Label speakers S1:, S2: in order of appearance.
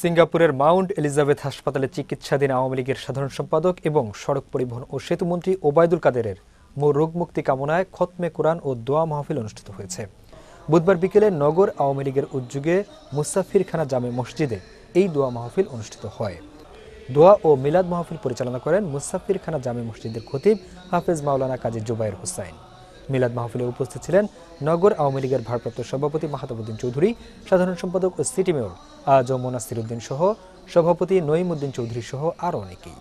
S1: সিঙ্গাপুরের Mount Elizabeth হাসপাতালে চিকিৎসাধীন আওয়ামী লীগের সাধারণ সম্পাদক এবং সড়ক পরিবহন ও সেতুমন্ত্রী ওবায়দুল কাদেরের রোগ মুক্তি কামনায় খতমে কোরআন ও দোয়া মাহফিল অনুষ্ঠিত হয়েছে বুধবার বিকেলে নগর আওয়ামী লীগের উদ্যোগে মুসাফিরখানা জামে মসজিদে এই দোয়া মাহফিল অনুষ্ঠিত হয় দোয়া ও মিলাদ মাহফিল পরিচালনা করেন মুসাফিরখানা জামে মসজিদের খতিব হাফেজ মাওলানা কাজী জুবাইর হোসাইন মিলাদ মাহফিলে উপস্থিত ছিলেন নগর আওয়ামী লীগের ভারপ্রাপ্ত সভাপতি মাহাতাবুদ্দিন চৌধুরী সাধারণ সম্পাদক ও সিটি মেয়র যমুনা সিরুদ্দিন সহ সভাপতি নঈমুদ্দিন চৌধুরী সহ আরও অনেকেই